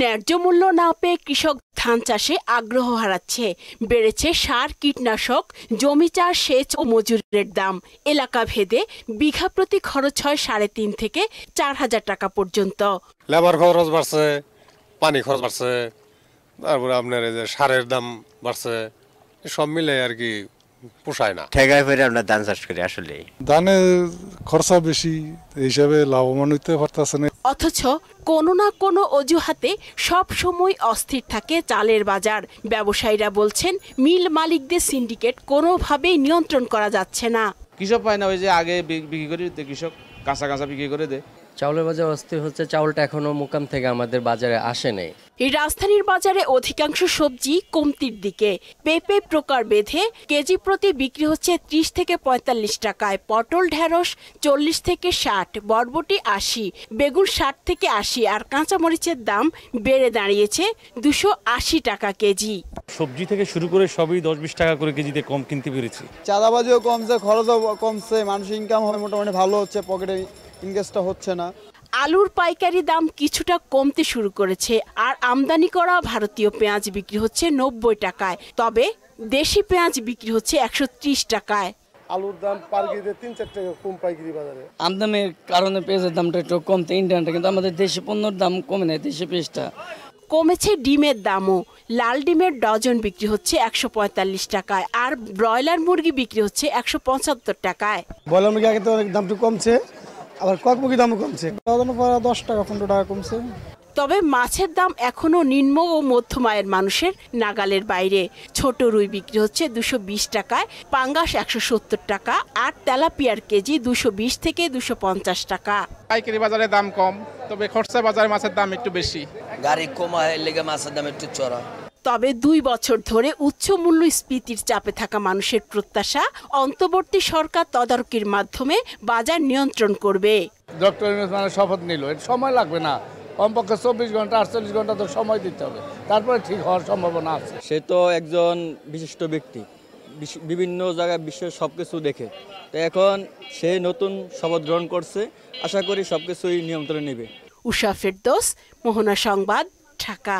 ন্যায্য মূল্য না পেয়ে কৃষক ধান চাষে আগ্রহ হারাচ্ছে বেড়েছে সার কীটনাশক জমি চাষ সেচ ও মজুরের দাম এলাকা ভেদে বিঘা প্রতি খরচ হয় সাড়ে তিন থেকে চার হাজার টাকা পর্যন্ত লেবার খরচ বাড়ছে পানি খরচ বাড়ছে তারপরে আপনার এই যে সারের দাম বাড়ছে সব মিলে আর কি পোষায় না ঠেকায় ফেরে আমরা ধান চাষ করি আসলে ধানের খরচা বেশি হিসাবে লাভবান হইতে পারতেছে না অথচ কোনো না কোনো অজুহাতে সব সময় অস্থির থাকে চালের বাজার ব্যবসায়ীরা বলছেন মিল মালিকদের সিন্ডিকেট কোনোভাবেই নিয়ন্ত্রণ করা যাচ্ছে না কৃষক পায় না ওই যে আগে বিক্রি করি কৃষক কাঁচা কাঁচা বিক্রি করে দেয় চাউলের বাজার অস্থির হচ্ছে চাউলটা এখনও মোকাম থেকে আমাদের বাজারে আসে নেই রাজধানীর বাজারে অধিকাংশ সবজি কমতির দিকে পেঁপে প্রকার বেঁধে কেজি প্রতি বিক্রি হচ্ছে ত্রিশ থেকে পঁয়তাল্লিশ টাকায় পটল ঢেঁড়স চল্লিশ থেকে ষাট বরবটি আশি বেগুন ষাট থেকে আশি আর কাঁচামরিচের দাম বেড়ে দাঁড়িয়েছে দুশো আশি টাকা কেজি সবজি থেকে শুরু করে সবই দশ বিশ টাকা করে কেজিতে কম কিনতে পেরেছি চাঁদাবাজিও কমছে খরচও কমছে মানুষ ইনকাম হবে মোটামুটি ভালো হচ্ছে পকেটে ইংগেজটা হচ্ছে না আলুর পাইকারি দাম কিছুটা কমতে শুরু করেছে আর আমদানি করা ভারতীয় পেঁয়াজ বিক্রি হচ্ছে নব্বই টাকায় তবে দেশি পেঁয়াজ বিক্রি হচ্ছে একশো টাকায় আলুর দাম পাইকারিতে তিন চার টাকা কম পাইকারি বাজারে আমদানির কারণে পেঁয়াজের দামটা একটু কমতে ইন্ডিয়ানটা কিন্তু আমাদের দেশি পণ্যর দাম কমে নেয় দেশি পেঁয়াজটা কমেছে ডিমের দামও লাল ডিমের ডজন বিক্রি হচ্ছে একশো পঁয়তাল্লিশ টাকায় আর ব্রয়লার মুরগি বিক্রি হচ্ছে একশো পঁচাত্তর টাকায় ব্রয়লার মুরগি আগে তো দামটা কমছে আবার ককমকি দামও কমছে দশ টাকা পনেরো টাকা কমছে তবে মাছের দাম এখনও নিম্ন ও মধ্যমায়ের মানুষের নাগালের বাইরে ছোট রুই বিক্রি হচ্ছে দুশো টাকায় পাঙ্গাস একশো টাকা আর তেলাপিয়ার কেজি দুশো থেকে দুশো টাকা পাইকারি বাজারে দাম কম তবে খরচা বাজারে মাছের দাম একটু বেশি গাড়ি কমায় লেগে মাছের দাম একটু চড়া তবে দুই বছর ধরে উচ্চ স্ফীতির চাপে থাকা মানুষের প্রত্যাশা অন্তর্বর্তী সরকার তদারকির মাধ্যমে বাজার নিয়ন্ত্রণ করবে ডক্টর মানে শপথ নিল সময় লাগবে না কমপক্ষে চব্বিশ ঘন্টা আটচল্লিশ ঘন্টা তো সময় দিতে হবে তারপরে ঠিক হওয়ার সম্ভাবনা আছে সে তো একজন বিশিষ্ট ব্যক্তি বিভিন্ন জায়গায় বিশ্বের সব কিছু দেখে তো এখন সে নতুন শপথ গ্রহণ করছে আশা করি সব কিছুই নিয়ন্ত্রণে নেবে উষা ফেরদোস মোহনা সংবাদ ঢাকা